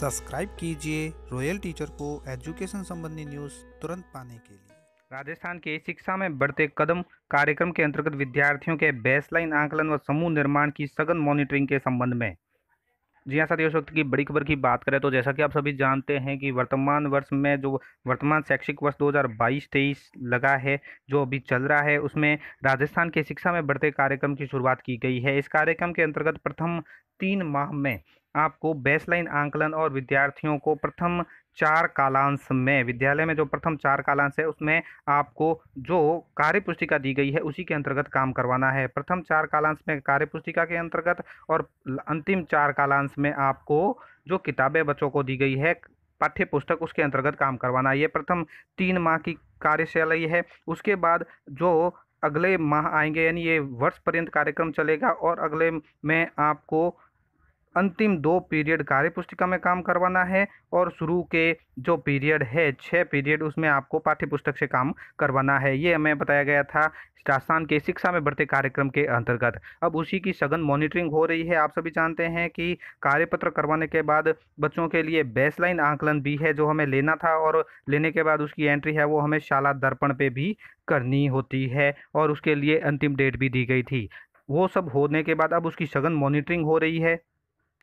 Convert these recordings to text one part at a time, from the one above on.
subscribe कीजिए royal teacher को education संबंधी न्यूज़ तुरंत पाने के लिए राजस्थान के शिक्षा में बढ़ते कदम कार्यक्रम के अंतर्गत विद्यार्थियों के बेसलाइन आंकलन व समूह निर्माण की सघन मॉनिटरिंग के संबंध में जी हाँ साथियों इस वक्त की बड़ी खबर की बात करें तो जैसा कि आप सभी जानते हैं कि वर्तमान वर्ष में जो वर्तमान शैक्षिक वर्ष 2022-23 लगा है जो अभी चल रहा है उसमें राजस्थान के शिक्षा में बढ़ते कार्यक्रम की शुरुआत की गई है इस कार्यक्रम के अंतर्गत प्रथम तीन माह में आपको बेसलाइन आंकलन और विद्यार्थियों को प्रथम चार कालांश में विद्यालय में जो प्रथम चार कालांश है उसमें आपको जो कार्य पुस्तिका दी गई है उसी के अंतर्गत काम करवाना है प्रथम चार कालांश में कार्य पुस्तिका के अंतर्गत और अंतिम चार कालांश में आपको जो किताबें बच्चों को दी गई है पाठ्य पुस्तक उसके अंतर्गत काम करवाना है ये प्रथम तीन माह की कार्यशाला है उसके बाद जो अगले माह आएंगे यानी ये वर्ष पर्यंत कार्यक्रम चलेगा और अगले में आपको अंतिम दो पीरियड कार्य पुस्तिका में काम करवाना है और शुरू के जो पीरियड है छः पीरियड उसमें आपको पाठ्य पुस्तक से काम करवाना है ये हमें बताया गया था राजस्थान के शिक्षा में बढ़ते कार्यक्रम के अंतर्गत अब उसी की सघन मॉनिटरिंग हो रही है आप सभी जानते हैं कि कार्यपत्र करवाने के बाद बच्चों के लिए बेसलाइन आंकलन भी है जो हमें लेना था और लेने के बाद उसकी एंट्री है वो हमें शाला दर्पण पर भी करनी होती है और उसके लिए अंतिम डेट भी दी गई थी वो सब होने के बाद अब उसकी सघन मॉनिटरिंग हो रही है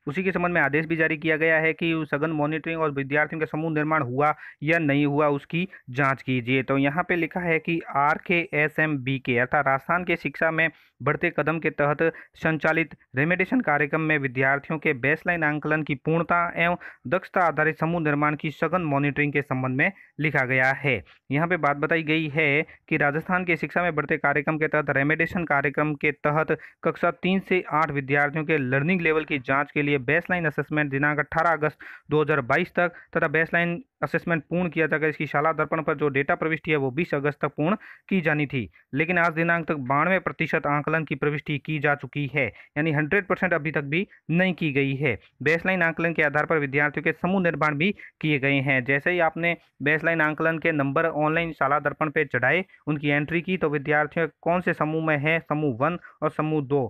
उसी के संबंध में आदेश भी जारी किया गया है कि सघन मॉनिटरिंग और विद्यार्थियों का समूह निर्माण हुआ या नहीं हुआ उसकी जांच कीजिए तो यहाँ पे लिखा है कि आर के एस एम बी के अर्थात राजस्थान के शिक्षा में बढ़ते कदम के तहत संचालित रेमेडेशन कार्यक्रम में विद्यार्थियों के बेसलाइन आंकलन की पूर्णता एवं दक्षता आधारित समूह निर्माण की सघन मॉनिटरिंग के संबंध में लिखा गया है यहाँ पे बात बताई गई है कि राजस्थान के शिक्षा में बढ़ते कार्यक्रम के तहत रेमेडेशन कार्यक्रम के तहत कक्षा तीन से आठ विद्यार्थियों के लर्निंग लेवल की जाँच के लिए लिए बेसलाइन असेसमेंट दिनांक अट्ठारह अगस्त 2022 तक तथा बेसलाइन असेसमेंट पूर्ण किया जाएगा इसकी शाला दर्पण पर जो डेटा प्रविष्टि है वो 20 अगस्त तक पूर्ण की जानी थी लेकिन आज दिनांक तक बानवे प्रतिशत आंकलन की प्रविष्टि की जा चुकी है यानी 100 परसेंट अभी तक भी नहीं की गई है बेसलाइन आंकलन के आधार पर विद्यार्थियों के समूह निर्माण भी किए गए हैं जैसे ही आपने बेसलाइन आंकलन के नंबर ऑनलाइन शाला दर्पण पर चढ़ाए उनकी एंट्री की तो विद्यार्थियों कौन से समूह में है समूह वन और समूह दो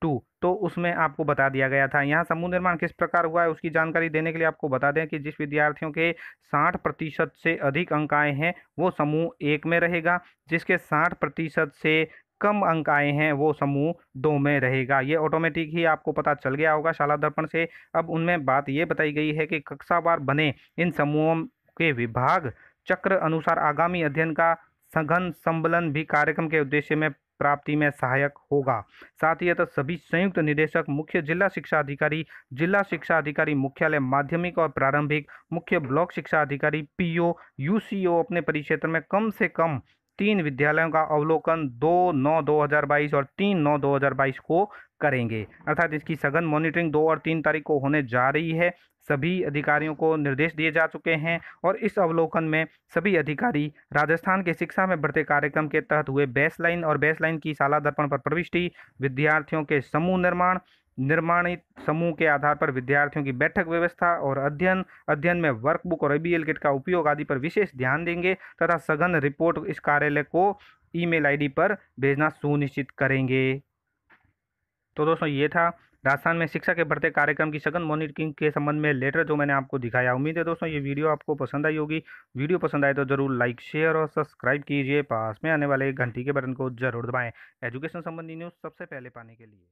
टू तो उसमें आपको बता दिया गया था यहाँ समूह निर्माण किस प्रकार हुआ है उसकी जानकारी देने के लिए आपको बता दें कि जिस विद्यार्थियों के साठ प्रतिशत से अधिक अंक आए हैं वो समूह एक में रहेगा जिसके साठ प्रतिशत से कम अंक आए हैं वो समूह दो में रहेगा ये ऑटोमेटिक ही आपको पता चल गया होगा शाला दर्पण से अब उनमें बात ये बताई गई है कि कक्षावार बने इन समूहों के विभाग चक्र अनुसार आगामी अध्ययन का सघन संबलन भी कार्यक्रम के उद्देश्य में प्राप्ति में सहायक होगा साथ ही यह तो सभी संयुक्त निदेशक मुख्य जिला शिक्षा अधिकारी जिला शिक्षा अधिकारी मुख्यालय माध्यमिक और प्रारंभिक मुख्य ब्लॉक शिक्षा अधिकारी पीओ यूसीओ अपने परिक्षेत्र में कम से कम तीन विद्यालयों का अवलोकन दो नौ 2022 और तीन नौ 2022 को करेंगे अर्थात इसकी सघन मॉनिटरिंग दो और तीन तारीख को होने जा रही है सभी अधिकारियों को निर्देश दिए जा चुके हैं और इस अवलोकन में सभी अधिकारी राजस्थान के शिक्षा में बढ़ते कार्यक्रम के तहत हुए बेसलाइन और बेसलाइन की शाला दर्पण पर प्रविष्टि विद्यार्थियों के समूह निर्माण निर्माणित समूह के आधार पर विद्यार्थियों की बैठक व्यवस्था और अध्ययन अध्ययन में वर्कबुक और एबीएल किट का उपयोग आदि पर विशेष ध्यान देंगे तथा सघन रिपोर्ट इस कार्यालय को ईमेल आईडी पर भेजना सुनिश्चित करेंगे तो दोस्तों ये था राजस्थान में शिक्षा के बढ़ते कार्यक्रम की सघन मॉनिटरिंग के संबंध में लेटर जो मैंने आपको दिखाया उम्मीद है दोस्तों ये वीडियो आपको पसंद आई होगी वीडियो पसंद आए तो जरूर लाइक शेयर और सब्सक्राइब कीजिए पास में आने वाले घंटी के बटन को जरूर दबाएं एजुकेशन संबंधी न्यूज़ सबसे पहले पाने के लिए